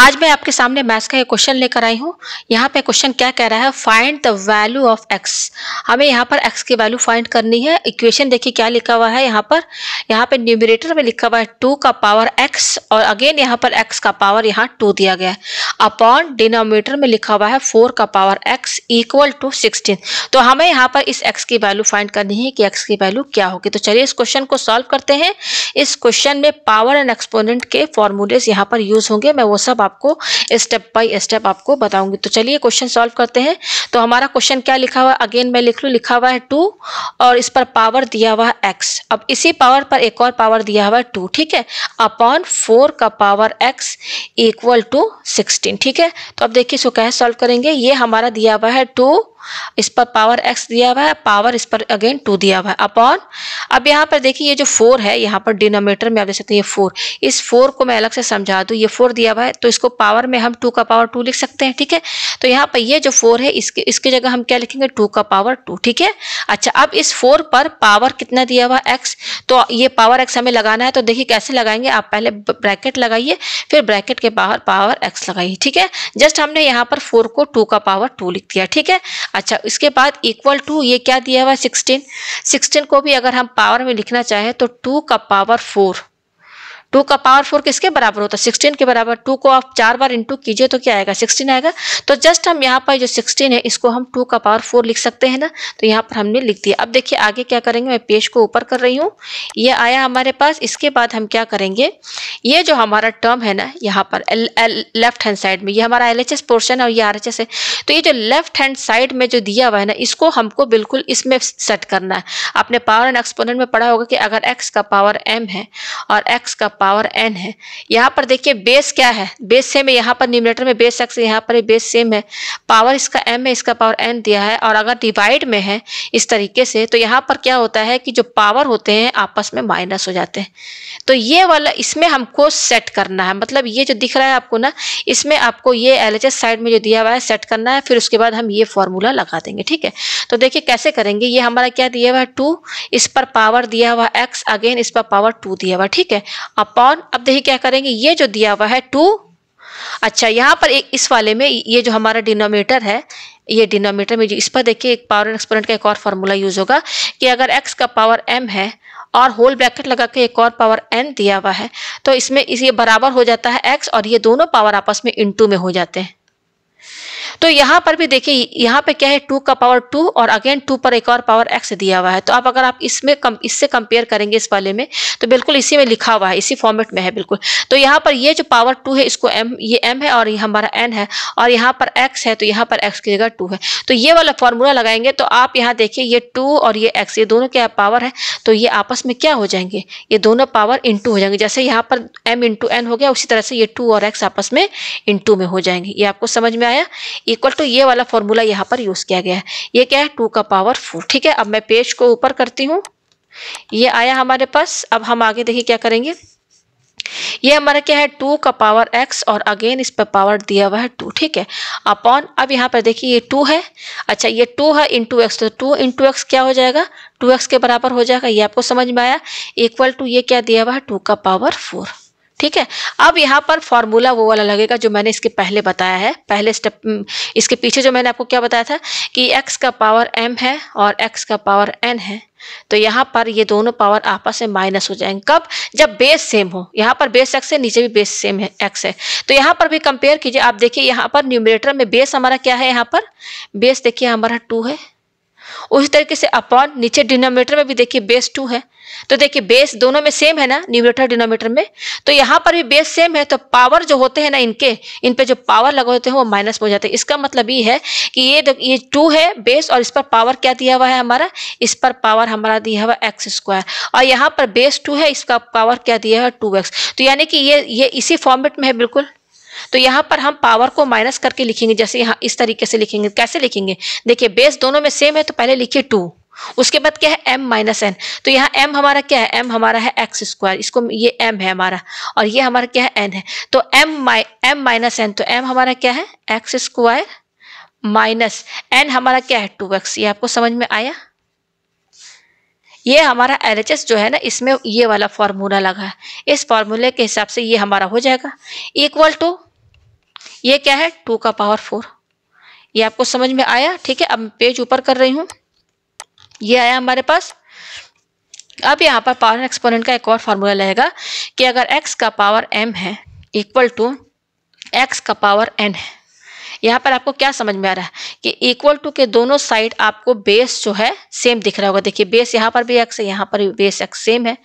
आज मैं आपके सामने मैथ्स का एक क्वेश्चन लेकर आई हूँ यहाँ पे क्वेश्चन क्या कह रहा है find the value of X हमें यहाँ पर एक्स की वैल्यू फाइंड करनी है इक्वेशन देखिए क्या लिखा हुआ है यहाँ पर यहाँ पे न्यूमिनेटर में लिखा हुआ है टू का पावर एक्स और अगेन यहाँ पर एक्स का पावर यहाँ टू दिया गया है अपॉन डिनोमीटर में लिखा हुआ है फोर का power x equal to sixteen तो हमें यहाँ पर इस एक्स की वैल्यू फाइंड करनी है कि एक्स की वैल्यू क्या होगी तो चलिए इस क्वेश्चन को सॉल्व करते हैं इस क्वेश्चन में पावर एंड एक्सपोनेंट के फॉर्मूलेस यहाँ पर यूज होंगे मैं वो सब आप आपको स्टेप बाय स्टेप आपको बताऊंगी तो चलिए क्वेश्चन सॉल्व करते हैं तो हमारा क्वेश्चन क्या लिखा हुआ अगेन मैं लिख लूँ लिखा हुआ है टू और इस पर पावर दिया हुआ है एक्स अब इसी पावर पर एक और पावर दिया हुआ है टू ठीक है अपॉन फोर का power x equal to sixteen ठीक है तो अब देखिए इसको कैसे सॉल्व करेंगे ये हमारा दिया हुआ है टू इस पर पावर एक्स दिया हुआ है पावर इस पर अगेन टू दिया हुआ है अपॉन अब यहाँ पर देखिए ये जो फोर है यहाँ पर डिनोमीटर में आप देख सकते हैं ये फोर इस फोर को मैं अलग से समझा दूँ ये फोर दिया हुआ है तो इसको पावर में हम टू का पावर टू लिख सकते हैं ठीक है तो यहाँ पर ये जो फोर है इसके इसकी जगह हम क्या लिखेंगे टू का पावर टू ठीक है अच्छा अब इस फोर पर पावर कितना दिया हुआ है एक्स तो ये पावर एक्स हमें लगाना है तो देखिए कैसे लगाएंगे आप पहले ब्रैकेट लगाइए फिर ब्रैकेट के बाहर पावर एक्स लगाइए ठीक है जस्ट हमने यहाँ पर फोर को टू का पावर टू लिख दिया ठीक है अच्छा इसके बाद इक्वल टू ये क्या दिया हुआ सिक्सटीन सिक्सटीन को भी अगर हम पावर में लिखना चाहें तो टू का पावर फोर टू का पावर फोर किसके बराबर होता है सिक्सटीन के बराबर टू को आप चार बार इंटू कीजिए तो क्या आएगा सिक्सटीन आएगा तो जस्ट हम यहाँ पर जो सिक्सटीन है इसको हम टू का पावर फोर लिख सकते हैं ना तो यहाँ पर हमने लिख दिया अब देखिए आगे क्या करेंगे मैं पेज को ऊपर कर रही हूँ ये आया हमारे पास इसके बाद हम क्या करेंगे ये जो हमारा टर्म है ना यहाँ पर लेफ्ट हैंड साइड में ये हमारा एल पोर्शन है और ये आर है तो ये जो लेफ्ट हैंड साइड में जो दिया हुआ है ना इसको हमको बिल्कुल इसमें सेट करना है आपने पावर एंड एक्सपोनेंट में पढ़ा होगा कि अगर एक्स का पावर एम है और एक्स का पावर एन है यहाँ पर देखिए बेस क्या है बेस सेम है यहाँ पर न्यूमिनेटर में बेस एक्स यहाँ पर बेस सेम है पावर इसका एम है इसका पावर एन दिया है और अगर डिवाइड में है इस तरीके से तो यहाँ पर क्या होता है कि जो पावर होते हैं आपस में माइनस हो जाते हैं तो ये वाला इसमें हमको सेट करना है मतलब ये जो दिख रहा है आपको ना इसमें आपको ये एल साइड में जो दिया हुआ है सेट करना है फिर उसके बाद हम ये फॉर्मूला लगा देंगे ठीक है तो देखिए कैसे करेंगे ये हमारा क्या दिया हुआ है टू इस पर पावर दिया हुआ एक्स अगेन इस पर पावर टू दिया हुआ ठीक है अब अपॉन अब देखिए क्या करेंगे ये जो दिया हुआ है टू अच्छा यहाँ पर एक इस वाले में ये जो हमारा डिनोमीटर है ये डिनोमीटर में जो इस पर देखिए एक पावर एक्सपोनेंट का एक और फार्मूला यूज होगा कि अगर एक्स का पावर एम है और होल ब्रैकेट लगा के एक और पावर एन दिया हुआ है तो इसमें इस ये बराबर हो जाता है एक्स और ये दोनों पावर आपस में इन में हो जाते हैं तो यहाँ पर भी देखिए यहाँ पे क्या है टू का पावर टू और अगेन टू पर एक और पावर एक्स दिया हुआ है तो आप अगर आप इसमें कम इससे कंपेयर करेंगे इस वाले में तो बिल्कुल इसी में लिखा हुआ है इसी फॉर्मेट में है बिल्कुल तो यहाँ पर ये जो पावर टू है इसको एम ये एम है और ये हमारा एन है और यहाँ पर एक्स है तो यहाँ पर एक्स की जगह टू है तो ये वाला फॉर्मूला लगाएंगे तो आप यहाँ देखिए ये टू और ये एक्स ये दोनों क्या पावर है तो ये आपस में क्या हो जाएंगे ये दोनों पावर इंटू हो जाएंगे जैसे यहाँ पर एम इंटू एन हो गया उसी तरह से ये टू और एक्स आपस में इंटू में हो जाएंगे ये आपको समझ में आया इक्वल टू ये वाला फॉर्मूला यहाँ पर यूज़ किया गया है ये क्या है टू का पावर फोर ठीक है अब मैं पेज को ऊपर करती हूँ ये आया हमारे पास अब हम आगे देखिए क्या करेंगे ये हमारा क्या है टू का पावर एक्स और अगेन इस पर पावर दिया हुआ है टू ठीक है अपॉन अब यहाँ पर देखिए ये टू है अच्छा ये टू है इंटू एक्स तो टू इंटू एक्स क्या हो जाएगा टू एक्स के बराबर हो जाएगा ये आपको समझ में आया इक्वल टू ये क्या दिया हुआ है टू का पावर फोर ठीक है अब यहाँ पर फॉर्मूला वो वाला लगेगा जो मैंने इसके पहले बताया है पहले स्टेप हम्म, इसके पीछे जो मैंने आपको क्या बताया था कि x का पावर m है और x का पावर n है तो यहाँ पर ये दोनों पावर आपस में माइनस हो जाएंगे कब जब बेस सेम हो यहाँ पर बेस एक्स है नीचे भी बेस सेम है एक्स है तो यहाँ पर भी कंपेयर कीजिए आप देखिए यहाँ पर न्यूमिनेटर में बेस हमारा क्या है यहाँ पर बेस देखिए हमारा टू है उसी तरीके से अपॉन नीचे डिनोमीटर में भी देखिए बेस टू है तो देखिए बेस दोनों में सेम है ना न्यूमिनेटर डिनोमीटर में तो यहाँ पर भी बेस सेम है तो पावर जो होते हैं ना इनके इन पे जो पावर लगे होते हैं वो माइनस हो जाते हैं इसका मतलब ये है कि ये ये टू है बेस और इस पर पावर क्या दिया हुआ है हमारा इस पर पावर हमारा दिया हुआ एक्स स्क्वायर और यहाँ पर बेस टू है इसका पावर क्या दिया है टू एक्स तो यानी कि ये ये इसी फॉर्मेट में है बिल्कुल तो यहाँ पर हम पावर को माइनस करके लिखेंगे जैसे यहाँ इस तरीके से लिखेंगे कैसे लिखेंगे देखिए बेस दोनों में सेम है तो पहले लिखिए टू उसके बाद क्या है m माइनस एन तो यहाँ m हमारा क्या है m हमारा है एक्स स्क्वायर इसको ये m है हमारा और ये हमारा क्या है n है तो m माइ एम माइनस एन तो m हमारा क्या है एक्स स्क्वायर माइनस एन हमारा क्या है टू एक्स ये आपको समझ में आया ये हमारा एल जो है ना इसमें ये वाला फॉर्मूला लगा है इस फॉर्मूले के हिसाब से ये हमारा हो जाएगा इक्वल टू ये क्या है टू का पावर फोर ये आपको समझ में आया ठीक है अब पेज ऊपर कर रही हूँ ये आया हमारे पास अब यहाँ पर पावर एक्सपोनेंट का एक और फार्मूला रहेगा कि अगर एक्स का पावर एम है इक्वल टू एक्स का पावर एन है यहाँ पर आपको क्या समझ में आ रहा है कि इक्वल टू के दोनों साइड आपको बेस जो है सेम दिख रहा होगा देखिए बेस यहाँ पर भी एक्स है यहाँ पर भी बेस एक्स सेम है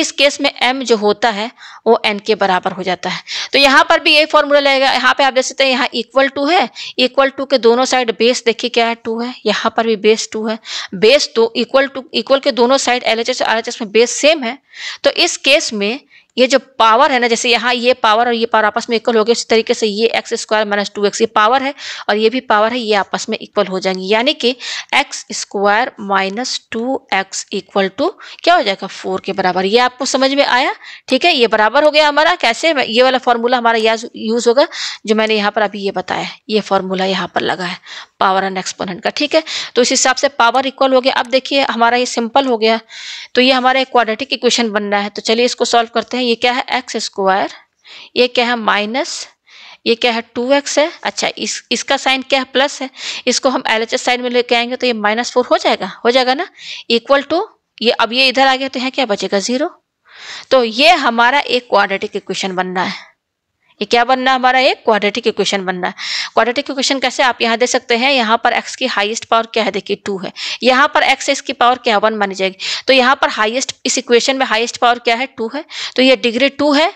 इस केस में एम जो होता है वो एन के बराबर हो जाता है तो यहाँ पर भी यही फॉर्मूला लगेगा यहाँ पे आप देख सकते हैं यहाँ इक्वल टू है इक्वल टू के दोनों साइड बेस देखिए क्या है टू है यहाँ पर भी बेस टू है बेस दो इक्वल टू इक्वल के दोनों साइड एल एच एस में बेस सेम है तो इस केस में ये जो पावर है ना जैसे यहाँ ये पावर और ये पावर आपस में इक्वल हो गया उसी तरीके से ये X square minus two X ये पावर है और ये भी पावर है ये आपस में इक्वल हो जाएंगी यानी कि X square minus two X equal to क्या हो जाएगा फोर के बराबर ये आपको समझ में आया ठीक है ये बराबर हो गया हमारा कैसे ये वाला फॉर्मूला हमारा यूज होगा जो मैंने यहाँ पर अभी ये बताया ये फॉर्मूला यहाँ पर लगा है पावर एंड एक्सपोनेंट का ठीक है तो इस हिसाब से पावर इक्वल हो गया अब देखिए हमारा ये सिंपल हो गया तो ये हमारा एक क्वाड्रेटिक इक्वेशन बन रहा है तो चलिए इसको सॉल्व करते हैं हैं ये क्या है एक्स स्क्वायर ये क्या है माइनस ये क्या है टू एक्स है अच्छा इस इसका साइन क्या है प्लस है इसको हम एल एच एस साइन में लेके आएंगे तो ये माइनस फोर हो जाएगा हो जाएगा ना इक्वल टू ये अब ये इधर आ गया तो यहाँ क्या बचेगा जीरो तो ये हमारा एक क्वाड्रेटिक इक्वेशन बनना है ये क्या बनना है हमारा एक क्वाड्रेटिक इक्वेशन बनना है क्वाड्रेटिक इक्वेशन कैसे आप यहाँ दे सकते हैं यहाँ पर एक्स की हाईएस्ट पावर क्या है देखिए टू है यहाँ पर एक्स इसकी पावर क्या वन मानी जाएगी तो यहाँ पर हाईएस्ट इस इक्वेशन में हाईएस्ट पावर क्या है टू है तो ये डिग्री टू है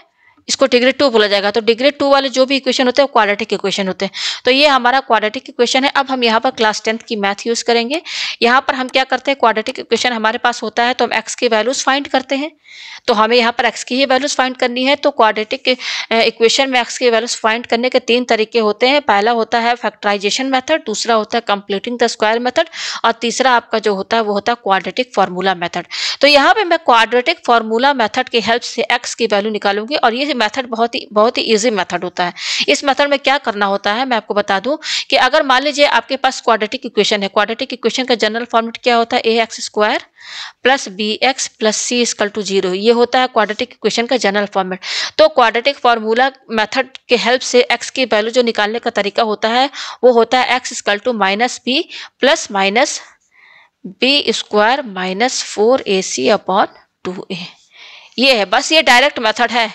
इसको डिग्री टू बोला जाएगा तो डिग्री टू वाले जो भी इक्वेशन होते हैं क्वाड्रेटिक इक्वेशन होते हैं तो ये हमारा क्वाड्रेटिक इक्वेशन है अब हम यहाँ पर क्लास टेंथ की मैथ यूज़ करेंगे यहाँ पर हम क्या करते हैं क्वाड्रेटिक इक्वेशन हमारे पास होता है तो हम एक्स की वैल्यूज़ फाइंड करते हैं तो हमें यहाँ पर एक्स की ही वैल्यूज़ फाइंड करनी है तो क्वाड्रेटिक इक्वेशन में एक्स की वैल्यूज़ फाइंड करने के तीन तरीके होते हैं पहला होता है फैक्टराइजेशन मैथड दूसरा होता है कंप्लीटिंग द स्क्वायर मैथड और तीसरा आपका जो होता है वो होता है क्वाड्रेटिक फार्मूला मैथड तो यहाँ पर मैं क्वाड्रेटिक फार्मूला मैथड की हेल्प से एक्स की वैल्यू निकालूंगी और ये ये मेथड बहुत ही बहुत ही इजी मेथड होता है इस मेथड में क्या करना होता है मैं आपको बता दूं कि अगर मान लीजिए आपके पास क्वाड्रेटिक इक्वेशन है क्वाड्रेटिक इक्वेशन का जनरल फॉर्मेट क्या होता है A X square plus B X plus C is equal to zero ये होता है क्वाड्रेटिक इक्वेशन का जनरल फॉर्मेट तो क्वाड्रेटिक फार्मूला मेथड के हेल्प से एक्स की वैल्यू जो निकालने का तरीका होता है वो होता है X is equal to minus B plus minus B square minus four A C upon two ए ये है बस ये डायरेक्ट मेथड है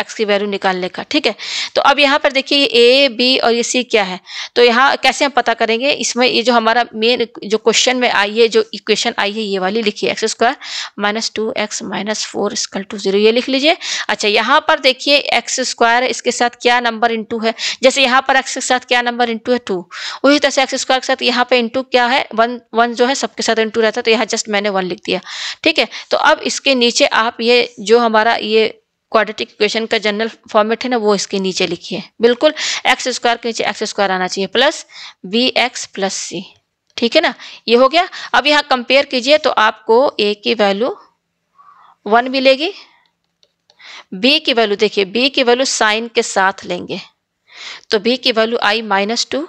एक्स की वैल्यू निकालने का ठीक है तो अब यहाँ पर देखिए ए बी और ये सी क्या है तो यहाँ कैसे हम पता करेंगे इसमें ये जो हमारा मेन जो क्वेश्चन में आई है जो इक्वेशन आई है ये वाली लिखिए X square minus two X minus four is equal to zero ये लिख लीजिए अच्छा यहाँ पर देखिए एक्स स्क्वायर इसके साथ क्या नंबर इंटू है जैसे यहाँ पर एक्स के साथ क्या नंबर इंटू है टू वही तरह से एक्स स्क्वायर के साथ यहाँ पर इंटू क्या है वन वन जो है सबके साथ इंटू रहता है तो यहाँ जस्ट मैंने वन लिख दिया ठीक है तो अब इसके नीचे आप ये जो हमारा ये क्वाड्रेटिक इक्वेशन का जनरल फॉर्मेट है ना वो इसके नीचे लिखिए बिल्कुल एक्स स्क्वायर के नीचे एक्स स्क्वायर आना चाहिए plus B X plus C ठीक है ना ये हो गया अब यहाँ कंपेयर कीजिए तो आपको ए की वैल्यू वन मिलेगी बी की वैल्यू देखिए बी की वैल्यू साइन के साथ लेंगे तो बी की वैल्यू आई माइनस टू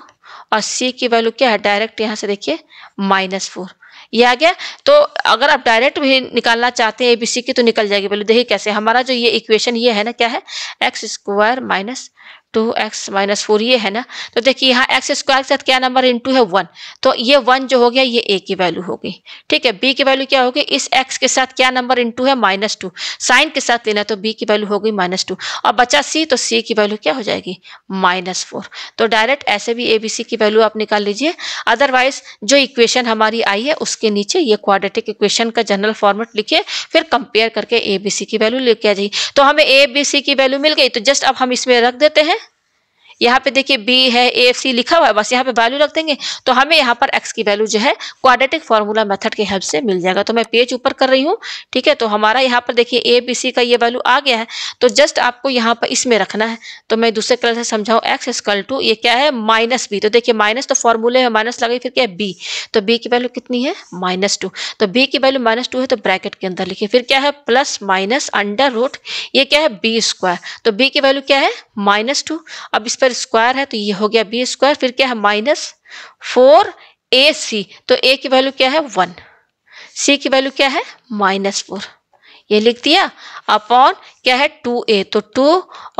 और सी की वैल्यू क्या है डायरेक्ट यहाँ से देखिए माइनस फोर ये आ गया तो अगर आप डायरेक्ट भी निकालना चाहते हैं एबीसी की तो निकल जाएगी बोले देखिए कैसे हमारा जो ये इक्वेशन ये है ना क्या है X square minus two X minus four ये है ना तो देखिए यहाँ एक्स स्क्वायर के साथ क्या नंबर इंटू है वन तो ये वन जो हो गया ये ए की वैल्यू होगी ठीक है बी की वैल्यू क्या होगी इस एक्स के साथ क्या नंबर इंटू है माइनस टू साइन के साथ लेना तो बी की वैल्यू होगी माइनस टू और बचा सी तो सी की वैल्यू क्या हो जाएगी माइनस फोर तो डायरेक्ट ऐसे भी ए बी सी की वैल्यू आप निकाल लीजिए अदरवाइज जो इक्वेशन हमारी आई है उसके नीचे ये क्वाड्रेटिक इक्वेशन का जनरल फॉर्मेट लिखिए फिर कंपेयर करके ए बी सी की वैल्यू लेके आ जाइए तो हमें ए बी सी की वैल्यू मिल गई तो जस्ट अब हम इसमें रख देते हैं यहाँ पे देखिए बी है ए एफ सी लिखा हुआ है बस यहाँ पे वैल्यू रख देंगे तो हमें यहाँ पर एक्स की वैल्यू जो है क्वाड्रेटिक फॉर्मूला मेथड के हेल्प से मिल जाएगा तो मैं पेज ऊपर कर रही हूँ ठीक है तो हमारा यहाँ पर देखिए ए बी सी का ये वैल्यू आ गया है तो जस्ट आपको यहाँ पर इसमें रखना है तो मैं दूसरे कलर से समझाऊँ एक्स स्कल टू ये क्या है माइनस बी तो देखिए माइनस तो फॉर्मूले में माइनस लगाई फिर क्या है बी तो बी की वैल्यू कितनी है माइनस टू तो बी की वैल्यू माइनस टू है तो ब्रैकेट के अंदर लिखिए फिर क्या है प्लस माइनस अंडर रूट ये क्या है बी स्क्वायर तो बी की वैल्यू क्या है माइनस टू अब इस पर अगर स्क्वायर है तो ये हो गया बी स्क्वायर फिर क्या है माइनस फोर ए सी तो ए की वैल्यू क्या है वन सी की वैल्यू क्या है माइनस फोर ये लिख दिया अपॉन क्या है टू ए तो टू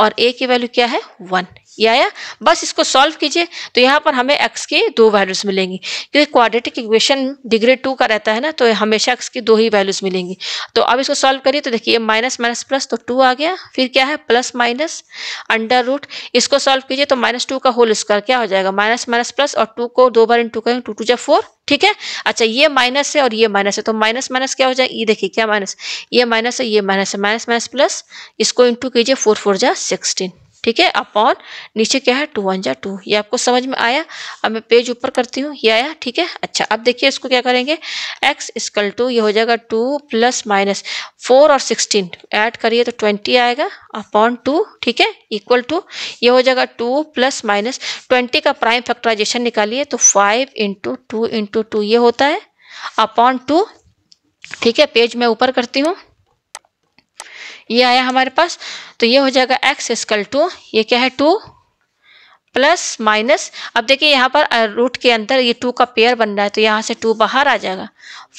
और ए की वैल्यू क्या है वन ये आया बस इसको सॉल्व कीजिए तो यहाँ पर हमें एक्स के दो वैल्यूज़ मिलेंगी क्योंकि क्वाड्रेटिक इक्वेशन डिग्री टू का रहता है ना तो हमेशा एक्स की दो ही वैल्यूज़ मिलेंगी तो अब इसको सॉल्व करिए तो देखिए माइनस माइनस प्लस तो टू आ गया फिर क्या है प्लस माइनस अंडर रूट इसको सॉल्व कीजिए तो माइनस टू का होल स्क्वायर क्या हो जाएगा माइनस माइनस प्लस और टू को दो बार इन टू करेंगे टू टू जब फोर ठीक है अच्छा ये माइनस है और ये माइनस है तो माइनस माइनस क्या हो जाएगा ये देखिए क्या माइनस ये माइनस है ये माइनस है माइनस माइनस प्लस इसको इंटू कीजिए फोर फोर जा सिक्सटीन ठीक है अपॉन नीचे क्या है टू वन जा टू ये आपको समझ में आया अब मैं पेज ऊपर करती हूँ ये आया ठीक है अच्छा अब देखिए इसको क्या करेंगे एक्स इसकल टू ये हो जाएगा टू प्लस माइनस फोर और सिक्सटीन ऐड करिए तो ट्वेंटी आएगा अपॉन टू ठीक है इक्वल टू ये हो जाएगा टू प्लस माइनस ट्वेंटी का प्राइम फैक्ट्राइजेशन निकालिए तो five into two into two ये होता है अपॉन टू ठीक है पेज मैं ऊपर करती हूँ ये आया हमारे पास तो ये हो जाएगा एक्स स्कल टू ये क्या है टू प्लस माइनस अब देखिए यहाँ पर रूट के अंदर ये टू का पेयर बन रहा है तो यहाँ से टू बाहर आ जाएगा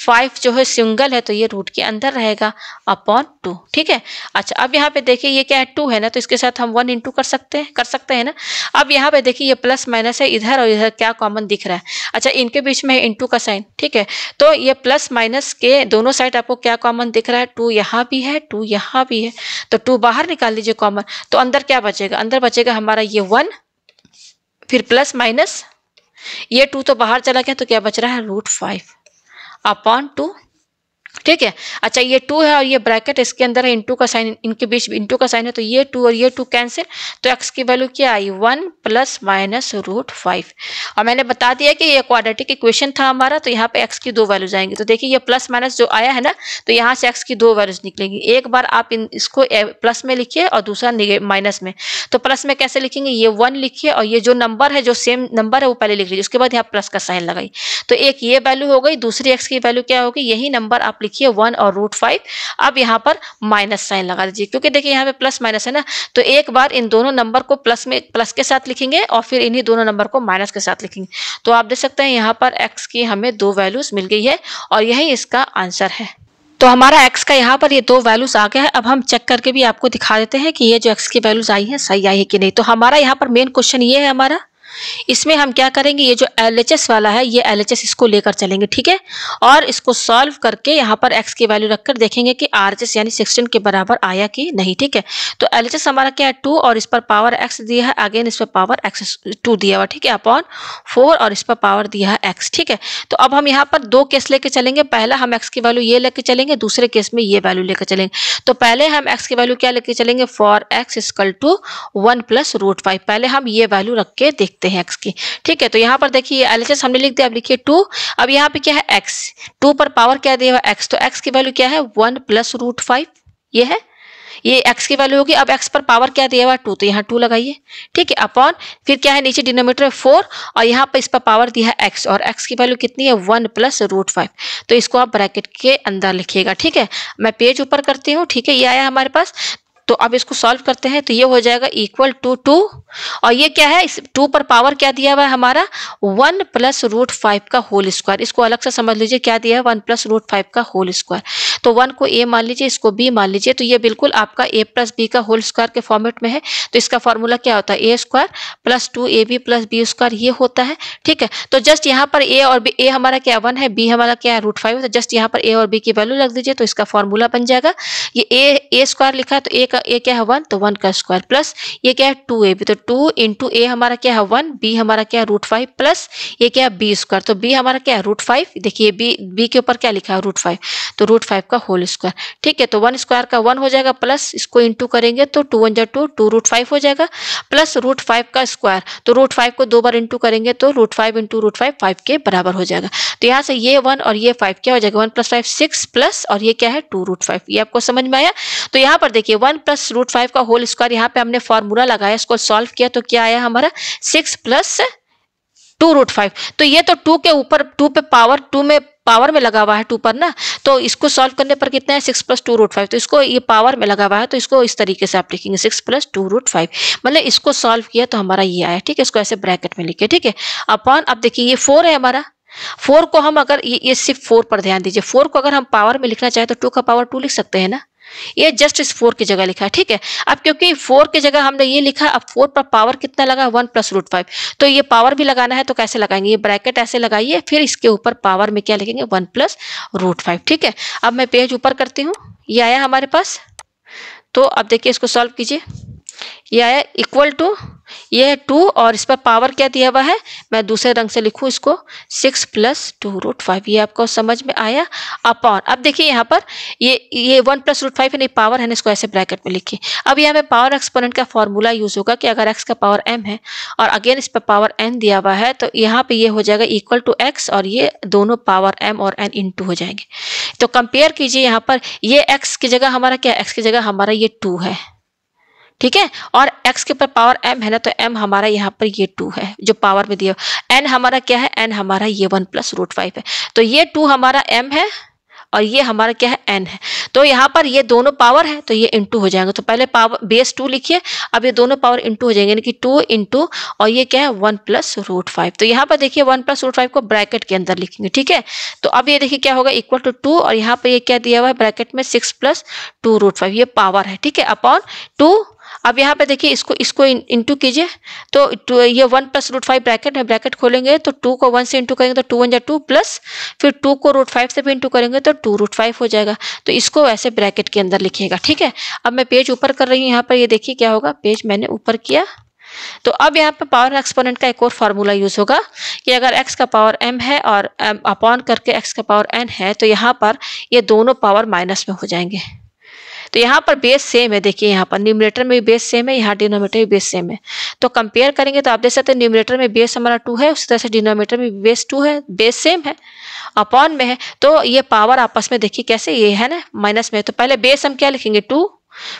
फाइव जो है सिंगल है तो ये रूट के अंदर रहेगा अपॉन टू ठीक है अच्छा अब यहाँ पे देखिए ये क्या है टू है ना तो इसके साथ हम वन इंटू कर सकते हैं कर सकते हैं ना अब यहाँ पे देखिए ये प्लस माइनस है इधर और इधर क्या कॉमन दिख रहा है अच्छा इनके बीच में है इंटू का साइन ठीक है तो ये प्लस माइनस के दोनों साइड आपको क्या कॉमन दिख रहा है टू यहाँ भी है टू यहाँ भी है तो टू बाहर निकाल लीजिए कॉमन तो अंदर क्या बचेगा अंदर बचेगा हमारा ये वन फिर प्लस माइनस ये टू तो बाहर चला गया तो क्या बच रहा है रूट फाइव अपॉन टू ठीक है अच्छा ये टू है और ये ब्रैकेट इसके अंदर है इंटू का साइन इनके बीच इंटू का साइन है तो ये टू और ये टू कैंसिल तो एक्स की वैल्यू क्या आई one plus minus root five और मैंने बता दिया कि ये क्वाड्रेटिक इक्वेशन था हमारा तो यहाँ पे एक्स की दो वैल्यूज आएंगी तो देखिए ये प्लस माइनस जो आया है ना तो यहाँ से एक्स की दो वैल्यूज निकलेंगी एक बार आप इन इसको प्लस में लिखिए और दूसरा माइनस में तो प्लस में कैसे लिखेंगे ये वन लिखिए और ये जो नंबर है जो सेम नंबर है वो पहले लिख लीजिए उसके बाद यहाँ प्लस का साइन लगाई तो एक ये वैल्यू हो गई दूसरी एक्स की वैल्यू क्या होगी यही नंबर आप लिखिए वन और रूट फाइव अब यहाँ पर माइनस साइन लगा दीजिए क्योंकि देखिए यहाँ पे प्लस माइनस है ना तो एक बार इन दोनों नंबर को प्लस में प्लस के साथ लिखेंगे और फिर इन्हीं दोनों नंबर को माइनस के साथ लिखेंगे तो आप देख सकते हैं यहाँ पर एक्स की हमें दो वैल्यूज मिल गई है और यही इसका आंसर है तो हमारा x का यहाँ पर ये दो वैल्यूज आ गया है अब हम चेक करके भी आपको दिखा देते हैं कि ये जो x की वैल्यूज आई है सही आई है कि नहीं तो हमारा यहाँ पर मेन क्वेश्चन ये है हमारा इसमें हम क्या करेंगे ये जो एल वाला है ये एल इसको लेकर चलेंगे ठीक है और इसको सॉल्व करके यहाँ पर एक्स की वैल्यू रखकर देखेंगे कि आर यानी सिक्सटीन के बराबर आया कि नहीं ठीक है तो एल हमारा क्या है टू और इस पर पावर एक्स दिया है अगेन इस पर पावर एक्स टू दिया हुआ ठीक है अपॉन फोर और इस पर पावर दिया है एक्स ठीक है तो अब हम यहाँ पर दो केस लेके चलेंगे पहला हम एक्स की वैल्यू ये लेके चलेंगे दूसरे केस में ये वैल्यू लेकर चलेंगे तो पहले हम एक्स की वैल्यू क्या लेके चलेंगे for X is equal to one plus root five पहले हम ये वैल्यू रख के देख लिखते हैं एक्स की ठीक है तो यहाँ पर देखिए एल एच हमने लिख दिया अब लिखिए टू अब यहाँ पे क्या है एक्स टू पर पावर क्या दिया हुआ एक्स तो एक्स की वैल्यू क्या है वन प्लस रूट फाइव ये है ये एक्स की वैल्यू होगी अब एक्स पर पावर क्या दिया हुआ टू तो यहाँ टू लगाइए ठीक है अपॉन फिर क्या है नीचे डिनोमीटर है फोर और यहाँ पर इस पर पावर दिया है एक्स और एक्स की वैल्यू कितनी है वन प्लस रूट फाइव तो इसको आप ब्रैकेट के अंदर लिखिएगा ठीक है मैं पेज ऊपर करती हूँ ठीक है ये आया हमारे पास तो अब इसको सॉल्व करते हैं तो ये हो जाएगा इक्वल टू टू और ये क्या है इस टू पर पावर क्या दिया हुआ है हमारा वन प्लस रूट फाइव का होल स्क्वायर इसको अलग से समझ लीजिए क्या दिया है वन प्लस रूट फाइव का होल स्क्वायर तो वन को ए मान लीजिए इसको बी मान लीजिए तो ये बिल्कुल आपका ए प्लस बी का होल स्क्वायर के फॉर्मेट में है तो इसका फॉर्मूला क्या होता है A square plus two A B plus B square ये होता है ठीक है तो जस्ट यहाँ पर ए और बी ए हमारा क्या वन है बी हमारा क्या है रूट फाइव तो जस्ट यहाँ पर ए और बी की वैल्यू रख दीजिए तो इसका फॉर्मूला बन जाएगा ये ए ए स्क्वायर लिखा है तो ए का ए क्या है वन तो वन का स्क्वायर प्लस ये क्या है टू ए बी तो टू इंटू ए हमारा क्या है वन बी तो हमारा क्या है रूट फाइव प्लस ये क्या है बी स्क्वायर तो बी हमारा क्या है रूट फाइव देखिए बी बी के ऊपर क्या लिखा है रूट फाइव तो रूट फाइव आपका होल स्क्वायर ठीक है तो वन स्क्वायर का वन हो जाएगा प्लस इसको इंटू करेंगे तो टू वन जो टू टू रूट फाइव हो जाएगा प्लस रूट फाइव का स्क्वायर तो रूट फाइव को दो बार इंटू करेंगे तो root five into root five five के बराबर हो जाएगा तो यहाँ से ये वन और ये फाइव क्या हो जाएगा one plus five six plus और ये क्या है टू रूट फाइव ये आपको समझ में आया तो यहाँ पर देखिए वन प्लस रूट फाइव का होल स्क्वायर यहाँ पे हमने फॉर्मूला लगाया इसको सॉल्व किया तो क्या आया हमारा six plus two root five तो ये तो टू के ऊपर टू पे पावर टू में पावर में लगा हुआ है टू पर ना तो इसको सॉल्व करने पर कितना है six plus two root five तो इसको ये पावर में लगा हुआ है तो इसको इस तरीके से आप लिखेंगे six plus two root five मतलब इसको सॉल्व किया तो हमारा ये आया ठीक है इसको ऐसे ब्रैकेट में लिखे ठीक है अपॉन अब देखिए ये फोर है हमारा फोर को हम अगर ये, ये सिर्फ फोर पर ध्यान दीजिए फोर को अगर हम पावर में लिखना चाहें तो टू का पावर टू लिख सकते हैं ना ये जस्ट इस फोर की जगह लिखा है ठीक है अब क्योंकि फोर की जगह हमने ये लिखा अब फोर पर पावर कितना लगा वन प्लस रूट फाइव तो ये पावर भी लगाना है तो कैसे लगाएंगे ये ब्रैकेट ऐसे लगाइए फिर इसके ऊपर पावर में क्या लिखेंगे वन प्लस रूट फाइव ठीक है अब मैं पेज ऊपर करती हूँ ये आया हमारे पास तो अब देखिए इसको सॉल्व कीजिए यह आया इक्वल टू ये है टू और इस पर पावर क्या दिया हुआ है मैं दूसरे रंग से लिखूँ इसको six plus two root five ये आपको समझ में आया अपॉन अब देखिए यहाँ पर ये ये वन प्लस रूट फाइव है नहीं पावर है ना इसको ऐसे ब्रैकेट में लिखिए अब यहाँ पे पावर एक्सपोनेंट का फॉर्मूला यूज़ होगा कि अगर एक्स का पावर एम है और अगेन इस पर पावर एन दिया हुआ है तो यहाँ पर ये हो जाएगा इक्वल टू एक्स और ये दोनों पावर एम और एन इन हो जाएंगे तो कंपेयर कीजिए यहाँ पर ये एक्स की जगह हमारा क्या एक्स की जगह हमारा ये टू है ठीक है और x के ऊपर पावर m है ना तो m हमारा यहाँ पर ये टू है जो पावर में दिया n हमारा क्या है n हमारा ये वन प्लस रूट फाइव है तो ये टू हमारा m है और ये हमारा क्या है एन है तो यहाँ पर ये दोनों पावर है तो ये इंटू हो जाएंगे तो पहले पावर बेस टू लिखिए अब ये दोनों पावर इंटू हो जाएंगे यानी कि टू इंटू और ये क्या है वन प्लस रूट फाइव तो यहाँ पर देखिए वन प्लस रूट फाइव को ब्रैकेट के अंदर लिखेंगे ठीक है तो अब ये देखिए क्या होगा इक्वल टू टू और यहाँ पर ये क्या दिया हुआ है ब्रैकेट में six plus two root five ये पावर है ठीक है अपॉन टू अब यहाँ पे देखिए इसको इसको इंटू कीजिए तो ये one plus root five bracket है ब्रैकेट खोलेंगे तो टू को वन से इंटू करेंगे तो टू वन या टू प्लस फिर टू को रूट फाइव से भी इंटू करेंगे तो टू रूट फाइव हो जाएगा तो इसको ऐसे ब्रैकेट के अंदर लिखिएगा ठीक है अब मैं पेज ऊपर कर रही हूँ यहाँ पर ये देखिए क्या होगा पेज मैंने ऊपर किया तो अब यहाँ पर पावर एक्सपोनेंट का एक और फार्मूला यूज होगा कि अगर x का पावर m है और अपॉन करके x का पावर n है तो यहाँ पर ये दोनों पावर माइनस में हो जाएंगे तो यहाँ पर बेस सेम है देखिए यहाँ पर न्यूमिनेटर में भी बेस सेम है यहाँ डिनोमीटर भी बेस सेम है तो कंपेयर करेंगे तो आप देख सकते हैं न्यूमिनेटर में बेस हमारा टू है उसी तरह से डिनोमीटर में बेस टू है बेस सेम है अपॉन में है तो ये पावर आपस में देखिए कैसे ये है ना माइनस में तो पहले बेस हम क्या लिखेंगे टू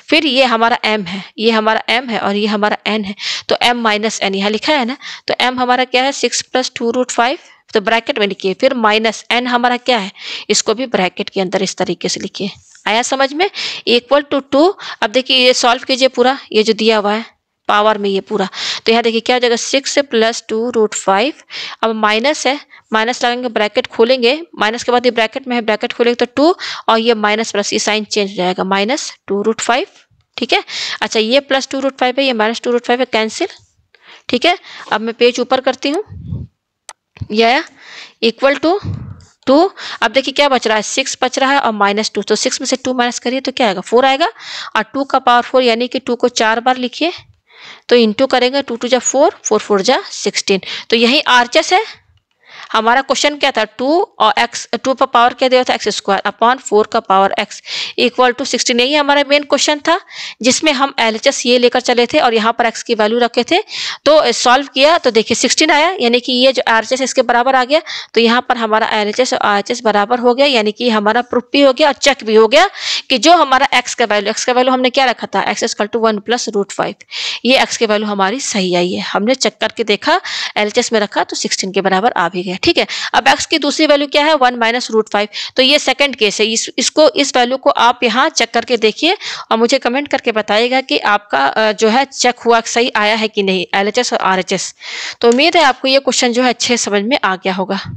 फिर ये हमारा m है ये हमारा m है और ये हमारा n है तो m माइनस एन यहाँ लिखा है ना तो m हमारा क्या है six plus two root five तो ब्रैकेट में लिखिए फिर माइनस एन हमारा क्या है इसको भी ब्रैकेट के अंदर इस तरीके से लिखिए आया समझ में इक्वल टू टू अब देखिए ये सॉल्व कीजिए पूरा ये जो दिया हुआ है पावर में ये पूरा तो यहाँ देखिए क्या हो जाएगा six plus two root five अब माइनस है माइनस लगाएंगे ब्रैकेट खोलेंगे माइनस के बाद ये ब्रैकेट में है ब्रैकेट खोलेंगे तो टू और ये माइनस प्लस ये साइन चेंज हो जाएगा माइनस टू रूट फाइव ठीक है अच्छा ये प्लस टू रूट फाइव है ये माइनस टू रूट फाइव है कैंसिल ठीक है अब मैं पेज ऊपर करती हूँ यह इक्वल टू टू अब देखिए क्या बच रहा है सिक्स बच रहा है और माइनस टू तो सिक्स में से टू माइनस करिए तो क्या आएगा फोर आएगा और टू का पावर फोर यानी कि टू को चार बार लिखिए तो इंटू करेंगे टू टू जा फोर फोर फोर जा सिक्सटीन तो यही आर्चस है हमारा क्वेश्चन क्या था टू और एक्स टू का पावर क्या दिया था एक्स स्क्वायर अपॉन फोर का power x equal to sixteen यही हमारा मेन क्वेश्चन था जिसमें हम एल एच ये लेकर चले थे और यहाँ पर एक्स की वैल्यू रखे थे तो सॉल्व uh, किया तो देखिए सिक्सटीन आया यानी कि ये जो आर इसके बराबर आ गया तो यहाँ पर हमारा एल और आर बराबर हो गया यानी कि हमारा प्रूफ भी हो गया और चेक भी हो गया कि जो हमारा एक्स का वैल्यू एक्स का वैल्यू हमने क्या रखा था x is equal to one plus root five ये एक्स की वैल्यू हमारी सही आई है हमने चेक करके देखा एल में रखा तो सिक्सटीन के बराबर आ भी गया ठीक है अब एक्स की दूसरी वैल्यू क्या है वन माइनस रूट फाइव तो ये सेकेंड केस है इस, इसको इस वैल्यू को आप यहाँ चेक करके देखिए और मुझे कमेंट करके बताइएगा कि आपका जो है चेक हुआ सही आया है कि नहीं एल और आर तो उम्मीद है आपको ये क्वेश्चन जो है अच्छे समझ में आ गया होगा